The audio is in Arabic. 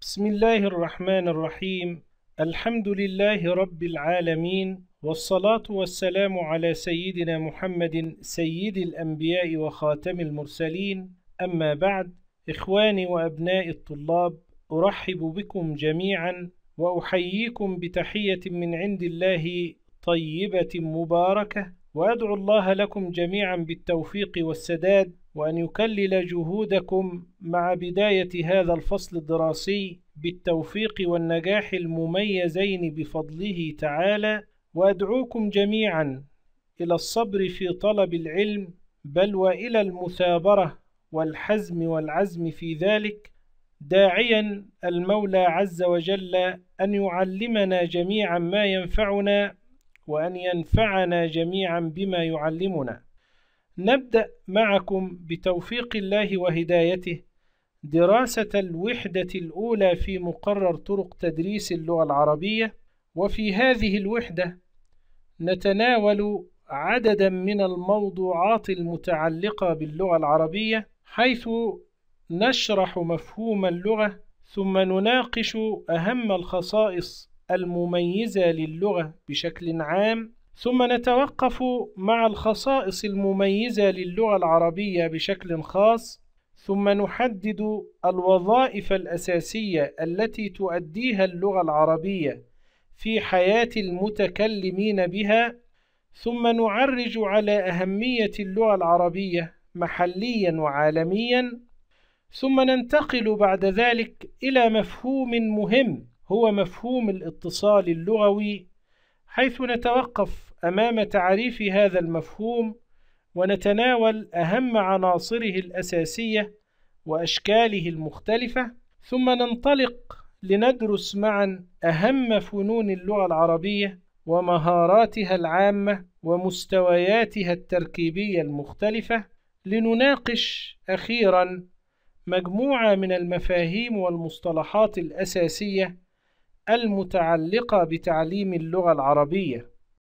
بسم الله الرحمن الرحيم الحمد لله رب العالمين والصلاة والسلام على سيدنا محمد سيد الأنبياء وخاتم المرسلين أما بعد إخواني وأبناء الطلاب أرحب بكم جميعا وأحييكم بتحية من عند الله طيبة مباركة وأدعو الله لكم جميعا بالتوفيق والسداد وأن يكلل جهودكم مع بداية هذا الفصل الدراسي بالتوفيق والنجاح المميزين بفضله تعالى وأدعوكم جميعا إلى الصبر في طلب العلم بل وإلى المثابرة والحزم والعزم في ذلك داعيا المولى عز وجل أن يعلمنا جميعا ما ينفعنا وأن ينفعنا جميعا بما يعلمنا نبدأ معكم بتوفيق الله وهدايته دراسة الوحدة الأولى في مقرر طرق تدريس اللغة العربية وفي هذه الوحدة نتناول عددا من الموضوعات المتعلقة باللغة العربية حيث نشرح مفهوم اللغة ثم نناقش أهم الخصائص المميزة للغة بشكل عام ثم نتوقف مع الخصائص المميزة للغة العربية بشكل خاص ثم نحدد الوظائف الأساسية التي تؤديها اللغة العربية في حياة المتكلمين بها ثم نعرج على أهمية اللغة العربية محليا وعالميا ثم ننتقل بعد ذلك إلى مفهوم مهم هو مفهوم الاتصال اللغوي حيث نتوقف امام تعريف هذا المفهوم ونتناول اهم عناصره الاساسيه واشكاله المختلفه ثم ننطلق لندرس معا اهم فنون اللغه العربيه ومهاراتها العامه ومستوياتها التركيبيه المختلفه لنناقش اخيرا مجموعه من المفاهيم والمصطلحات الاساسيه المتعلقة بتعليم اللغة العربية